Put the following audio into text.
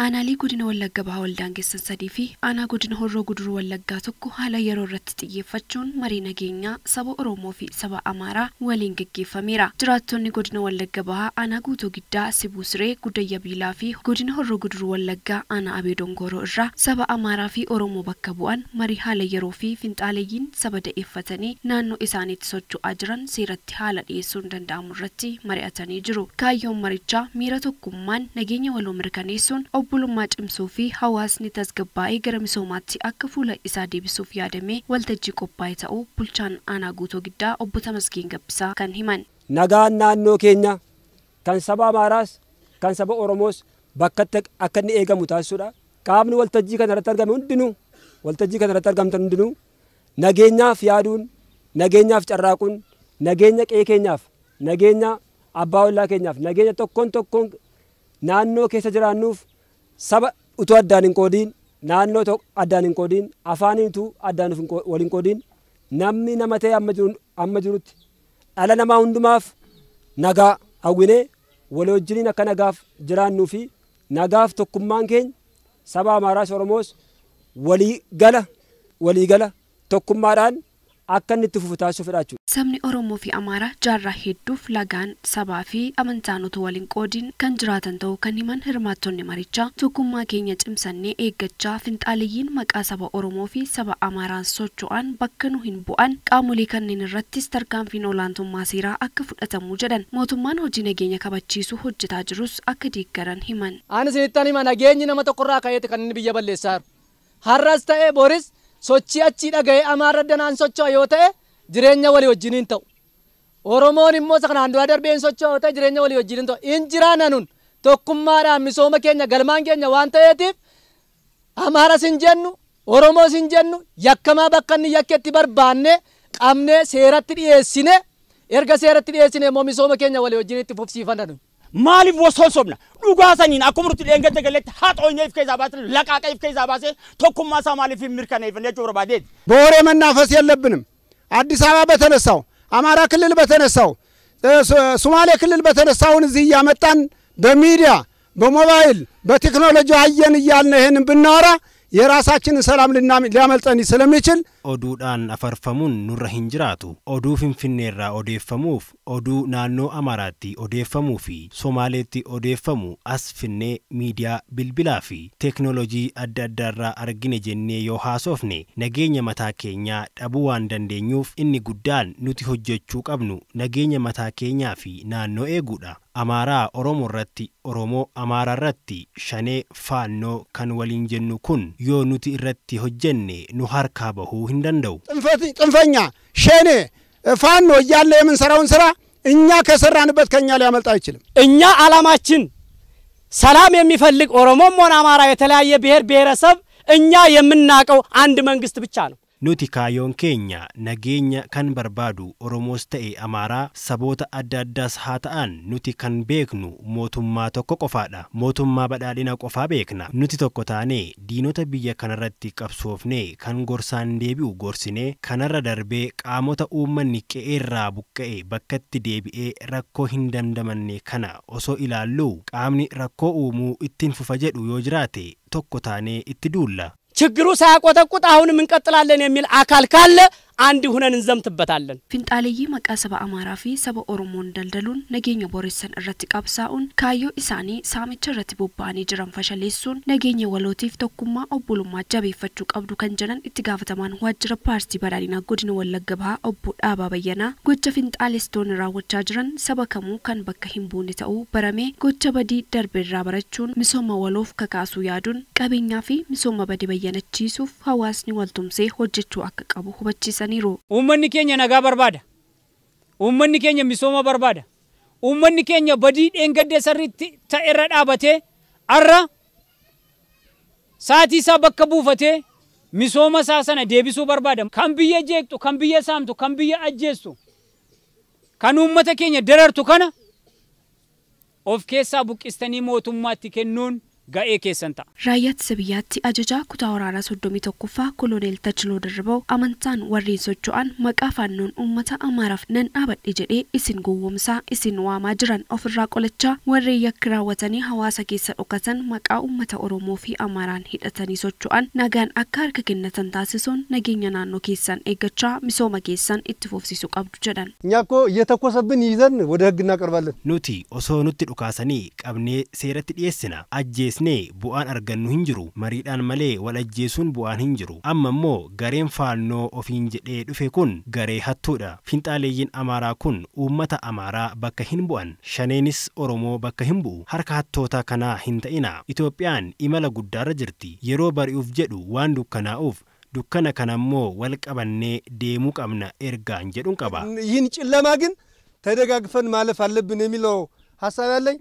Aanaalee godina Wallagga Bahaa Waldaangeessan sadii fi aanaa godina Horroo Guduruu Wallaggaa tokko haala yeroo irratti xiyyeeffachuun marii nageenyaa saba Oromoo fi saba Amaaraa waliin gaggeeffameera. Jiraattonni godina Wallagga Bahaa aanaa Guutuu Giddaa, Sibuu Siree, Gudayya Biilaa fi godina Horroo Guduruu Wallaggaa aanaa Abee Dongoroo irraa saba Amaaraa fi Oromoo bakka bu'an marii haala yeroo fi finxaalayyiin saba da'eeffatanii naannoo isaaniitti socho'aa jiran seeratti haala dhiyeessuu hin danda'amu irratti mari'atanii jiru. Kaayyoon marichaa miira tokkummaan nageenya waloo mirkaneessuun አው ቡሉማ ጭምሶፊ ሀዋስኒ ተዝገባ የገረም ሶማቲ አክፉ ለኢሳ ዴቢ አደሜ ወልተጂ ቆባይ ተኡ ቡልቻን አናጉቶ ግዳ ኦቦ ተመስጌን ገብሳ ከን ሂመን ነጋ ናኖ ኬኛ ከን ሰባ አማራስ ከን ሰባ ኦሮሞስ በከተ አከኒ ኤገሙ ታሱዳ ቃብኒ ወልተጂ ከነረት አርገም ሁንድኑ ወልተጂ ከነረት አርገምተን ሁንድኑ ነጌኛፍ ያዱን ነጌኛፍ ጨራቁን ነጌኛ ቄ ኬኛፍ ነጌኛ አባውላ ኬኛፍ ነጌኛ ቶኮን ቶኮን ናኖ ኬሰ saba utuu addaan hin qoodiin naannoo tokko addaan hin qoodiin afaaniitu addaan wal hin qoodiin namni nama ta'e amma jirutti dhala namaa hundumaaf nagaa hawwinee walii wajjiniin akka nagaaf jiraannuu fi nagaaf tokkummaan keenya saba Amaaraas Oromoos walii gala walii gala tokkummaadhaan akka inni itti fufu taasisuu fedha Sabni Oromoo fi Amaaraa jaarraa hedduuf lagaan sabaa fi amantaan utuu waliin qoodiin kan jiraatan ta'uu kan himan hirmaattonni marichaa tokkummaa keenya cimsannee eeggachaa finxaaliyyiin maqaa saba Oromoo fi saba Amaaraan socho'an bakka nu hin bu'an qaamolee kanneen irrattis tarkaanfiin olaantummaa seeraa akka fudhatamuu jedhan mootummaan hojii nageenya kabachiisu hojjetaa jirus akka deeggaran himan. Anis ittiin hima nageenyi nama tokkorraa ka'eeti kan inni biyya balleessaa jiru. har'as ta'ee boris sochii achii dhaga'ee amaarra danaan socho'a yoo ta'e jireenya walii wajjiniin ta'u. Oromoon immoo isa kanaan dura darbeen socho'a yoo ta'e jireenya walii wajjiniin ta'u. Injiraana nun tokkummaadhaan misooma keenya galmaan keenya waan ta'eetiif amaaras hin jennu Oromoos hin jennu yakkamaa bakka inni yakketti barbaanne qabnee seeratti dhiyeessine erga seeratti dhiyeessine immoo misooma keenya walii wajjinitti fufsiifanna nuyi. maaliif osoosofna dhugaa saniin akkuma turti dheengatte galleetti haxooyneef keessaa baasee laqaaqeef keessaa baasee tokkummaa isaa maaliif hin mirkaneeffannee ጆሮ ባዴት ቦሬ መናፈስ የለብንም። አዲስ አበባ በተነሳው አማራ ክልል በተነሳው ሶማሌ ክልል በተነሳውን እዚህ እያመጣን በሚዲያ በሞባይል በቴክኖሎጂ አየን እያልን ይህን ብናወራ የራሳችንን ሰላም ሊያመልጠን ስለሚችል oduudhaan afarfamuun nurra hin jiraatu oduu finfinneerraa odeeffamuuf oduu naannoo amaaraatti odeeffamuu fi soomaaleetti odeeffamu as finnee miidiyaa bilbilaa fi teeknoolojii adda addaarraa argine jennee yoo haasofne nageenya mataa keenyaa dhabuu waan dandeenyuuf inni guddaan nuti hojjechuu qabnu nageenya mataa keenyaa fi naannoo eeguudha. Amaaraa Oromoo irratti Oromoo Amaaraa irratti shanee faannoo kan waliin jennu kun yoo nuti irratti hojjenne nu harkaa bahuu እንደንደው ጥንፈኛ ሸኔ ፋኖ እያለ የምንሰራውን ስራ እኛ ከሰራንበት ከኛ ሊያመልጥ አይችልም። እኛ አላማችን ሰላም የሚፈልግ ኦሮሞም ሆነ አማራ የተለያየ ብሔር ብሔረሰብ እኛ የምናውቀው አንድ መንግስት ብቻ ነው። Nuti kaayoon keenya nageenya kan barbaadu Oromoos ta'e Amaaraa saboota adda addaas haa ta'an nuti kan beeknu mootummaa tokko qofaadha. Mootummaa badhaadhina qofaa beekna. Nuti tokko taanee diinota biyya kanarratti qabsoofnee kan gorsaan deebi'u gorsinee kanarra darbee qaamota uummanni qe'ee irraa buqqa'e bakkatti deebi'ee rakkoo hin damdamanne kana osoo ilaallu qaamni rakkoo uumuu ittiin fufa jedhu yoo jiraate tokko taanee itti duulla. ችግሩ ሳያቆጠቁጥ አሁንም እንቀጥላለን የሚል አካል ካለ አንድ ሁነን እንዘምትበታለን። ፊንጣሌይ ፊንጣልይ አማራ ፊ ሰበ ኦሮሞን ደልደሉን ነገኘ ቦሬሰን እረት ቀብሳኡን ካዮ ኢሳኔ ሳሚቻ እረት ቦባኔ ጅረን ፈሸሌሱን ነገኘ ወሎቲፍ ተኩማ ኦቦሉማ ጀቤፈቹ ቀብዱ ከንጀነን ኢት ዋጅረ ፓርቲ በዳሊና ጎድን ወለገ ኦቡ ዳባ በየና ጎጀ ፊንጣሌ ስቶን ራወቻ ጅረን ሰበ ከሙ ከን በከ ሂምቡን ተኡ በረሜ ጎጀ በዲ ደርቤራ በረቹን ምሶመ ወሎፍ ከካሱ ያዱን ቀቤኛ ፊ ምሶመ በዲ ሱፍ ሀዋስኒ ወልቱምሴ ሆጀቹ አከቀቡ ሁበቺሰን Uummanni keenya nagaa barbaada. Uummanni keenya misooma barbaada. Uummanni keenya badii dheengaddee ta'e irra dhaabatee har'a saatii isaa bakka buufatee misooma isaa sana deebisuu barbaada. Kan biyya jeeqtu kan biyya saamtu, kan biyya ajjeestu kan uummata keenya darartu kana of keessaa buqqistanii mootummaatti kennuun ga'ee keessan ta'a. Raayyaa ittisa biyyaatti ajajaa kutaa waraanaa soddomii tokkoffaa koloneel Tachiloo Dirriboo amantaan warreen socho'an maqaa fannoon uummata Amaaraaf nan dhaabadhe jedhee isin gowwomsaa isin waamaa jiran ofirraa qolachaa warreen yakki raawwatanii hawaasa keessa dhokatan maqaa uummata Oromoo fi Amaaraan hidhatanii socho'an nagaan akka harka kennatan taasisuun nageenya naannoo keessan eeggachaa misooma keessan itti fufsiisu qabdu jedhan. Nyaakoo እየተኮሰብን ይዘን ወደ hagginaa qarbaallan. Nuti osoo nutti dhukaasanii qabnee seeratti dhiyeessina ajjeesni dhiifne bu'aan argannu hin jiru mariidhaan malee wal ajjeesuun bu'aan hin jiru amma immoo gareen faannoo ofiin jedhee dhufe kun garee hattuudha finxaaleeyyiin amaaraa kun uummata amaaraa bakka hin bu'an shaneenis oromoo bakka hin bu'u harka hattoota kanaa hin ta'ina itoophiyaan imala guddaarra jirti yeroo bari'uuf jedhu waan dukkanaa'uuf dukkana kanammoo wal qabannee deemuu qabna ergaan jedhuun qaba ይህን ጨለማ ግን ተደጋግፈን maalif አለብን የሚለው ሀሳብ ያለኝ